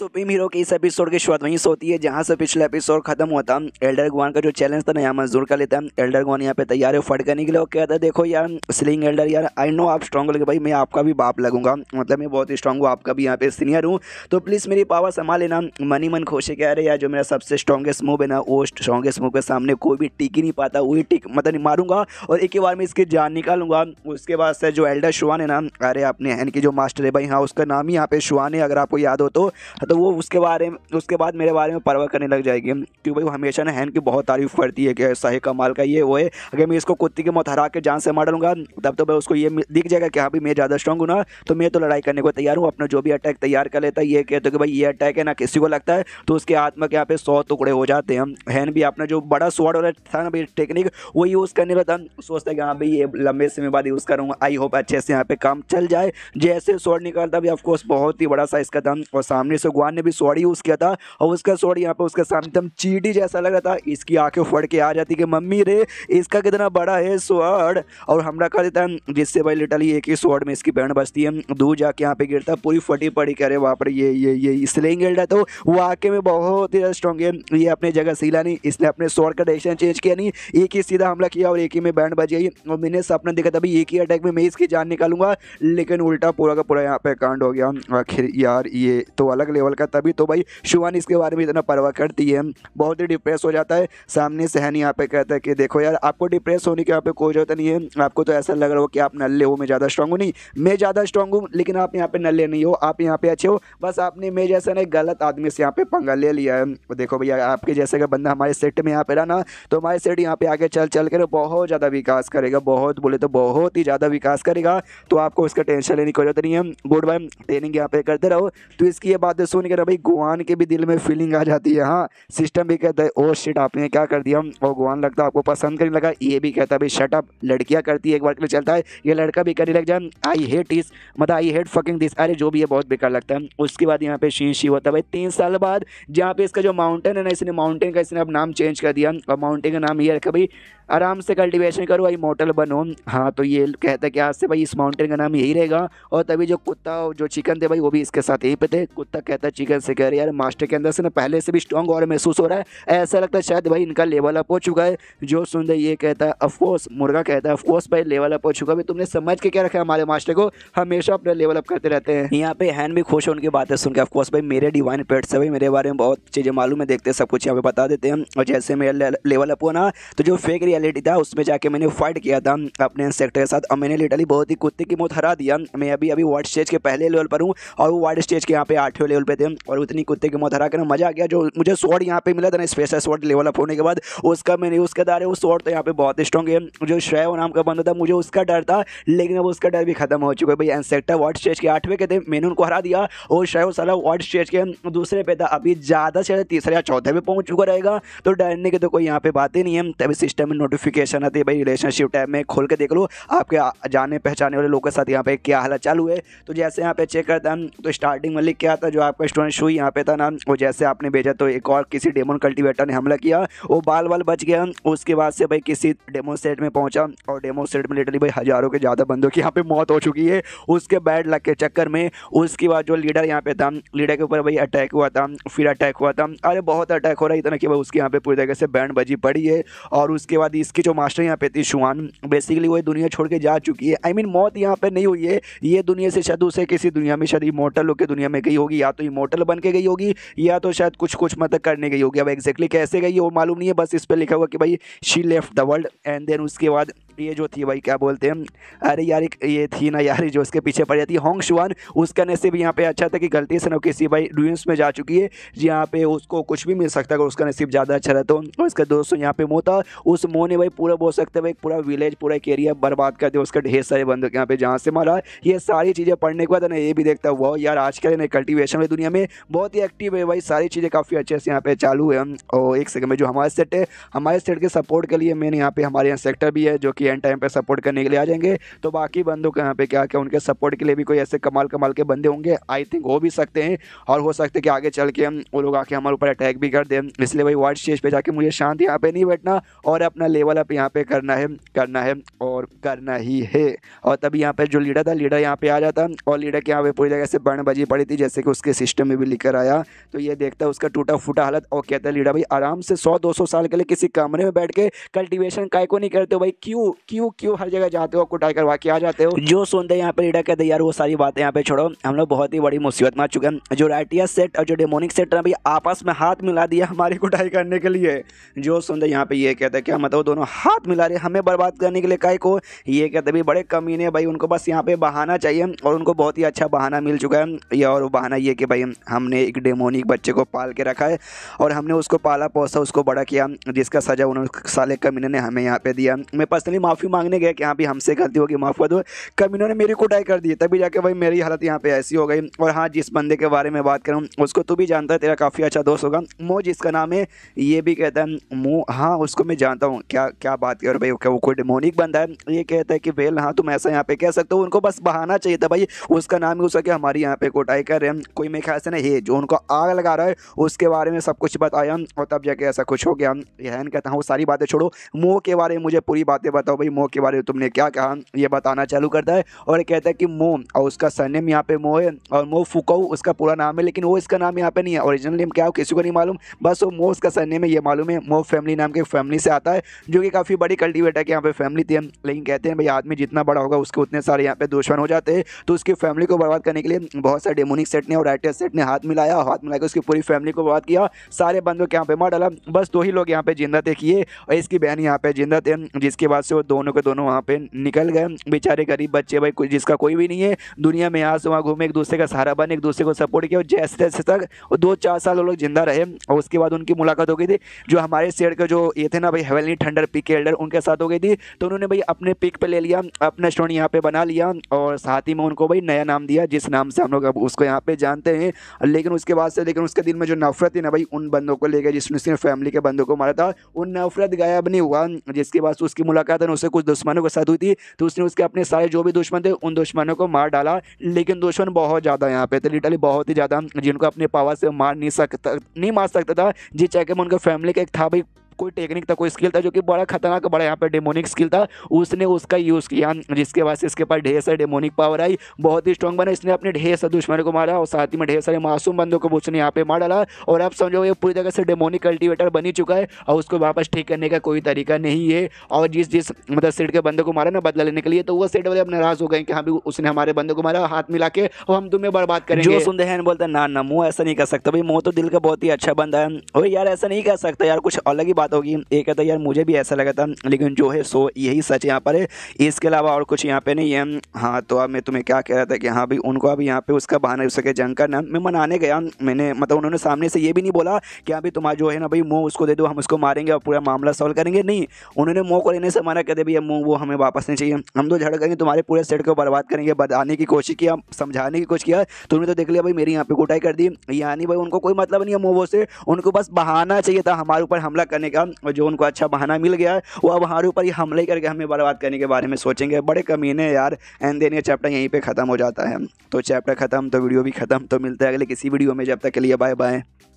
supreme तो hero के इस एपिसोड की शुरुआत वहीं से होती है जहां से पिछला एपिसोड खत्म होता एल्डर गुआन का जो चैलेंज था ना यहाँ मंजूर कर लेता है एल्डर गुआन यहाँ पे तैयार है फट करने के लिए वो कहता है देखो यार स्लिंग एल्डर यार आई नो आप स्ट्रॉन्ग लगे भाई मैं आपका भी बाप लगूंगा मतलब मैं बहुत ही स्ट्रॉग हूँ आपका भी यहाँ पे सीनियर हूँ तो प्लीज़ मेरी पावर संभाल लेना मनी मन खोशे है कह रहे यार जो मेरा सबसे स्ट्रॉगेस्ट मूव है ना वो स्ट्रॉगेस्ट मूव के सामने कोई भी टिक ही नहीं पाता वही टिक मतलब मारूंगा और एक ही बार मैं इसकी जान निकालूंगा उसके बाद से जो एल्डर शुहान है ना अरे अपने की जो मास्टर है भाई हाँ उसका नाम ही यहाँ पे शुहान है अगर आपको याद हो तो तो वो उसके बारे में उसके बाद मेरे बारे में परवाह करने लग जाएगी क्योंकि भाई वो हमेशा ना हैन की बहुत तारीफ करती है कि ऐसा है कमाल का ये वो है अगर मैं इसको कुत्ती के मौत हरा के जान से मार लूँगा तब तो भाई उसको ये दिख जाएगा कि हाँ भाई मैं ज़्यादा स्ट्रॉन्ग हूँ ना तो मैं तो लड़ाई करने को तैयार हूँ अपना जो भी अटैक तैयार कर लेता है ये कहते कि भाई ये अटैक है ना किसी को लगता है तो उसके आत्मा के यहाँ पे सौ टुकड़े हो जाते हैं हैन भी अपना जो बड़ा स्वाड वाला था ना भाई टेक्निक वो यूज़ करने लगा सोचता है कि हाँ भाई ये लंबे समय बाद यूज़ करूँगा आई होप अच्छे से यहाँ पे काम चल जाए जैसे स्वाड निकालता भी ऑफकोर्स बहुत ही बड़ा साइज का था और सामने से भगवान ने भी स्वॉर्ड यूज़ किया था और उसका स्वॉर्ड यहाँ पे उसके सामने एकदम चीटी जैसा लग रहा था इसकी आंखें फड़ के आ जाती कि मम्मी रे इसका कितना बड़ा है स्वॉर्ड और हमला कर देता है जिससे भाई लिटली एक ही स्वॉर्ड में इसकी बहन बचती है दूर जाके यहाँ पे गिरता पूरी फटी पड़ी कह रहे वहाँ पर ये ये ये स्लिंग गिर रहा तो वो आके में बहुत ही स्ट्रॉन्ग है ये अपने जगह सीला नहीं इसने अपने स्वॉर्ड का डायरेक्शन चेंज किया नहीं एक ही सीधा हमला किया और एक ही में बैंड बज गई और मैंने सपना देखा था भाई एक ही अटैक में मैं इसकी जान निकालूंगा लेकिन उल्टा पूरा का पूरा यहाँ पे कांड हो गया आखिर यार ये तो अलग ले लेवल का तभी तो भाई शुवान इसके बारे में इतना परवाह करती है बहुत ही डिप्रेस हो जाता है सामने सहन यहाँ पे कहता है कि देखो यार आपको डिप्रेस होने की यहाँ पे कोई जरूरत नहीं है आपको तो ऐसा लग रहा हो कि आप नल्ले हो मैं ज़्यादा स्ट्रांग हूँ नहीं मैं ज़्यादा स्ट्रांग हूँ लेकिन आप यहाँ पे नल्ले नहीं हो आप यहाँ पे अच्छे हो बस आपने मैं जैसे ना गलत आदमी से यहाँ पे पंगा ले लिया है देखो भैया आपके जैसे का बंदा हमारे सेट में यहाँ पे रहना तो हमारे सेट यहाँ पे आगे चल चल कर बहुत ज़्यादा विकास करेगा बहुत बोले तो बहुत ही ज़्यादा विकास करेगा तो आपको उसका टेंशन लेने की जरूरत नहीं है गुड बाय ट्रेनिंग यहाँ पे करते रहो तो इसकी ये बात सुनकर भाई गुआन के भी दिल में फीलिंग आ जाती है हाँ सिस्टम भी कहता है ओ oh शिट आपने क्या कर दिया और oh, गुआन लगता है आपको पसंद करने लगा ये भी कहता है भाई शट अप लड़कियाँ करती है एक बार के लिए चलता है ये लड़का भी करने लग जाए आई हेट इस मतलब आई हेट फकिंग दिस अरे जो भी है बहुत बेकार लगता है उसके बाद यहाँ पे शी शी होता है भाई तीन साल बाद जहाँ पे इसका जो माउंटेन है ना इसने माउंटेन का इसने अब नाम चेंज कर दिया और माउंटेन का नाम ये रखा भाई आराम से कल्टिवेशन करो भाई मोटल बनो हाँ तो ये कहता है कि आज से भाई इस माउंटेन का नाम यही रहेगा और तभी जो कुत्ता और जो चिकन थे भाई वो भी इसके साथ यहीं पे थे कुत्ता कहता है चिकन से कह रहे यार मास्टर के अंदर से ना पहले से भी स्ट्रॉन्ग और महसूस हो रहा है ऐसा लगता है शायद भाई इनका लेवल अप हो चुका है जो सुन दे ये कहता है अफकोर्स मुर्गा कहता है अफकोर्स भाई लेवल अप हो चुका भाई तुमने समझ के क्या रखा है हमारे मास्टर को हमेशा अपना लेवल अप करते रहते हैं यहाँ पे हैन भी खुश है उनकी बातें सुन के अफकोर्स भाई मेरे डिवाइन पेट से भाई मेरे बारे में बहुत चीज़ें मालूम है देखते हैं सब कुछ यहाँ पे बता देते हैं और जैसे मेरा लेवल अप होना तो जो फेक रियलिटी e था उसमें जाके मैंने फाइट किया था अपने सेक्टर के साथ और मैंने लिटरली बहुत ही कुत्ते की मौत हरा दिया मैं अभी अभी वर्ल्ड स्टेज के पहले लेवल पर हूँ और वो वर्ल्ड स्टेज के यहाँ पे आठवें लेवल पे थे और उतनी कुत्ते की मौत हरा कर मज़ा आ गया जो मुझे स्वॉर्ड यहाँ पे मिला था ना स्पेशल स्वॉर्ड लेवल अप होने के बाद उसका मैंने उसका डर है वो स्वॉर्ड तो यहाँ पे बहुत स्ट्रॉन्ग है जो श्रेय नाम का बंदा था मुझे उसका डर था लेकिन अब उसका डर भी खत्म हो चुका है भाई एनसेक्टर वर्ल्ड स्टेज के आठवें के थे मैंने उनको हरा दिया और श्रेय साला वर्ल्ड स्टेज के दूसरे पे था अभी ज़्यादा से ज़्यादा तीसरे या चौथे पे पहुँच चुका रहेगा तो डरने की तो कोई यहाँ पे बात ही नहीं है तभी सिस्टम में नोटिफिकेशन आती है भाई रिलेशनशिप टैब में खोल के देख लो आपके जाने पहचाने वाले लोगों के साथ यहाँ पे क्या हालत चालू है तो जैसे यहाँ पे चेक करता हम तो स्टार्टिंग में लिख के आता जो आपका स्टूडेंट शू यहाँ पे था ना वो जैसे आपने भेजा तो एक और किसी डेमोन कल्टिवेटर ने हमला किया वो बाल बाल बच गया उसके बाद से भाई किसी डेमो सेट में पहुंचा और डेमो सेट में लिटरली भाई हज़ारों के ज़्यादा बंदों की यहाँ पर मौत हो चुकी है उसके बैड लग के चक्कर में उसके बाद जो लीडर यहाँ पे था लीडर के ऊपर भाई अटैक हुआ था फिर अटैक हुआ था अरे बहुत अटैक हो रहा है इतना कि भाई उसके यहाँ पे पूरी तरीके से बैंड बजी पड़ी है और उसके बाद बाद इसके जो मास्टर यहाँ पे थी शुआन बेसिकली वो दुनिया छोड़ के जा चुकी है आई मीन मौत यहाँ पर नहीं हुई है ये दुनिया से शायद उसे किसी दुनिया में शायद इमोटल होकर दुनिया में गई होगी या तो इमोटल बन के गई होगी या तो शायद कुछ कुछ मतलब करने गई होगी अब एग्जैक्टली कैसे गई वो मालूम नहीं है बस इस पर लिखा हुआ कि भाई she left the world and then उसके बाद ये जो थी भाई क्या बोलते हैं अरे यार ये थी ना यार जो उसके पीछे पड़ जाती है होंग शुआन उसका नसीब भी यहाँ पे अच्छा था कि गलती से ना किसी भाई रूइंस में जा चुकी है यहाँ पे उसको कुछ भी मिल सकता है अगर उसका नसीब ज़्यादा अच्छा रहता तो उसका दोस्तों यहाँ पे मोह उस मो कौन है भाई पूरा बोल सकते भाई पूरा विलेज पूरा एक एरिया बर्बाद कर दे उसका ढेर सारे बंदों के यहाँ पे जहाँ से मारा ये सारी चीज़ें पढ़ने के बाद ना ये भी देखता हुआ यार आजकल ना कल्टिवेशन है दुनिया में बहुत ही एक्टिव है भाई सारी चीज़ें काफ़ी अच्छे से यहाँ पे चालू है और एक सेकंड में जो हमारे सेट है हमारे सेट के सपोर्ट के लिए मैंने यहाँ पे हमारे यहाँ सेक्टर भी है जो कि एंड टाइम पर सपोर्ट करने के लिए आ जाएंगे तो बाकी बंदों के यहाँ पे क्या क्या उनके सपोर्ट के लिए भी कोई ऐसे कमाल कमाल के बंदे होंगे आई थिंक हो भी सकते हैं और हो सकते कि आगे चल के वो लोग आके हमारे ऊपर अटैक भी कर दें इसलिए भाई वाइट स्टेज पर जाके मुझे शांत यहाँ पर नहीं बैठना और अपना लेवल अप यहाँ पे करना है करना है और करना ही है और तभी यहाँ पे जो लीडर था लीडर यहाँ पे आ जाता और लीडर के यहाँ पे पूरी जगह से बर्ण बजी पड़ी थी जैसे कि उसके सिस्टम में भी लेकर आया तो ये देखता है उसका टूटा फूटा हालत और कहता है लीडर भाई आराम से सौ दो साल के लिए किसी कमरे में बैठ के कल्टिवेशन काय को नहीं करते भाई क्यों क्यों क्यों हर जगह जाते हो कुटाई करवा के आ जाते हो जो सुनते हैं यहाँ पे लीडर कहते यार वो सारी बातें यहाँ पे छोड़ो हम लोग बहुत ही बड़ी मुसीबत में आ चुके हैं जो राइटिया सेट और जो डेमोनिक सेट है भाई आपस में हाथ मिला दिया हमारी कुटाई करने के लिए जो सुनते यहाँ पे ये कहते हैं क्या मतलब दोनों हाथ मिला रहे हमें बर्बाद करने के लिए काय को ये कहते भी बड़े कमीने भाई उनको बस यहाँ पे बहाना चाहिए और उनको बहुत ही अच्छा बहाना मिल चुका है ये और बहाना ये कि भाई हमने एक डेमोनिक बच्चे को पाल के रखा है और हमने उसको पाला पोसा उसको बड़ा किया जिसका सजा उन्होंने साले कमीने ने हमें यहाँ पे दिया मैं पर्सनली माफ़ी मांगने गया कि हाँ भी हमसे गलती होगी माफ़ कर दो कमीनों ने मेरी कुटाई कर दी तभी जाके भाई मेरी हालत यहाँ पे ऐसी हो गई और हाँ जिस बंदे के बारे में बात करूँ उसको तू भी जानता है तेरा काफ़ी अच्छा दोस्त होगा मोह जिसका नाम है ये भी कहता है मुँह हाँ उसको मैं जानता हूँ क्या क्या बात है और भाई क्या वो कोई डेमोनिक बंदा है ये कहता है कि वेल हाँ तुम ऐसा यहाँ पे कह सकते हो उनको बस बहाना चाहिए था भाई उसका नाम हो सके हमारे यहाँ पे कोटाई कर रहे हैं कोई मेरे ख्याल से ना ये जो उनको आग लगा रहा है उसके बारे में सब कुछ बताया और तब जाके ऐसा कुछ हो गया यहन कहता हूँ सारी बातें छोड़ो मोह के बारे में मुझे पूरी बातें बताओ भाई मोह के बारे में तुमने क्या कहा यह बताना चालू करता है और कहता है कि मोह और उसका सरनेम यहाँ पे मोह है और मोह फुकाऊ उसका पूरा नाम है लेकिन वो इसका नाम यहाँ पे नहीं है ओरिजिनल नेम क्या हो किसी को नहीं मालूम बस वो मोह उसका सरनेम है ये मालूम है मोह फैमिली नाम के फैमिली से आता है जो कि काफ़ी बड़ी कल्टीवेटर के यहाँ पे फैमिली थी लेकिन कहते हैं भाई आदमी जितना बड़ा होगा उसके उतने सारे यहाँ पे दुश्मन हो जाते हैं तो उसकी फैमिली को बर्बाद करने के लिए बहुत सारे डेमोनिक सेट ने और राइटर सेट ने हाथ मिलाया हाथ के उसकी पूरी फैमिली को बर्बाद किया सारे बंदों के यहाँ पे मार डाला बस दो ही लोग यहाँ पे जिंदा थे किए और इसकी बहन यहाँ पे जिंदा थे जिसके बाद से वो दोनों के दोनों वहाँ पे निकल गए बेचारे गरीब बच्चे भाई जिसका कोई भी नहीं है दुनिया में यहाँ से वहाँ घूमे एक दूसरे का सहारा बने एक दूसरे को सपोर्ट किया और जैसे जैसे तक दो चार साल वो लोग जिंदा रहे और उसके बाद उनकी मुलाकात हो गई थी जो हमारे शेर के जो ये थे ना भाई हवेली थंडर पिक पी के एल्डर उनके साथ हो गई थी तो उन्होंने भाई अपने पिक पे ले लिया अपना स्टोन यहाँ पे बना लिया और साथ ही में उनको भाई नया नाम दिया जिस नाम से हम लोग अब उसको यहाँ पे जानते हैं लेकिन उसके बाद से लेकिन उसके दिल में जो नफरत थी ना भाई उन बंदों को लेकर जिसने उसने फैमिली के बंदों को मारा था उन नफरत गायब नहीं हुआ जिसके बाद उसकी मुलाकात है उससे कुछ दुश्मनों के साथ हुई थी तो उसने उसके अपने सारे जो भी दुश्मन थे उन दुश्मनों को मार डाला लेकिन दुश्मन बहुत ज़्यादा यहाँ पे थे लिटरली बहुत ही ज़्यादा जिनको अपने पावर से मार नहीं सकता नहीं मार सकता था जिस चाहे मैं उनका फैमिली का एक था भाई कोई टेक्निक था कोई स्किल था जो कि बड़ा खतरनाक बड़ा यहाँ पर डेमोनिक स्किल था उसने उसका यूज़ किया जिसके वजह से इसके पास ढेर सारे डेमोनिक पावर आई बहुत ही स्ट्रॉन्ग बना इसने अपने ढेर सारे दुश्मन को मारा और साथ ही में ढेर सारे मासूम बंदों को उसने यहाँ पे मार डाला और अब समझो ये पूरी जगह से डेमोनिक कल्टिवेटर बनी चुका है और उसको वापस ठीक करने का कोई तरीका नहीं है और जिस जिस मतलब सेट के बंदों को मारा ना बदला लेने के लिए तो वो सेट वाले अब नाराज हो गए कि हाँ भी उसने हमारे बंदे को मारा हाथ मिला के और हम तुम्हें बर्बाद करेंगे जो सुनते हैं बोलते ना ना मुँह ऐसा नहीं कर सकता भाई मुँह तो दिल का बहुत ही अच्छा बंदा है और यार ऐसा नहीं कर सकता यार कुछ अलग ही बात होगी एक है तो यार मुझे भी ऐसा लगा था लेकिन जो है सो यही सच यहाँ पर है इसके अलावा और कुछ यहाँ पे नहीं है हाँ तो अब मैं तुम्हें क्या कह रहा था कि हाँ भाई उनको अब यहाँ पे उसका बहाना उसके जंग करना मैं मनाने गया मैंने मतलब उन्होंने सामने से ये भी नहीं बोला कि हाँ भाई तुम्हारा जो है ना भाई मुँह उसको दे दो हम उसको मारेंगे और पूरा मामला सॉल्व करेंगे नहीं उन्होंने मुँह को लेने से मना कर दिया भैया मुँह वो हमें वापस नहीं चाहिए हम तो झड़ करेंगे तुम्हारे पूरे सेट को बर्बाद करेंगे बताने की कोशिश किया समझाने की कोशिश किया तुमने तो देख लिया भाई मेरी यहाँ पे कुटाई कर दी यानी भाई उनको कोई मतलब नहीं है मुँह से उनको बस बहाना चाहिए था हमारे ऊपर हमला करने जाएगा और जो उनको अच्छा बहाना मिल गया है वो अब हमारे ऊपर ही हमले करके हमें बर्बाद करने के बारे में सोचेंगे बड़े कमीने यार एंड देन ये चैप्टर यहीं पर ख़त्म हो जाता है तो चैप्टर ख़त्म तो वीडियो भी ख़त्म तो मिलता है अगले किसी वीडियो में जब तक के लिए बाय बाय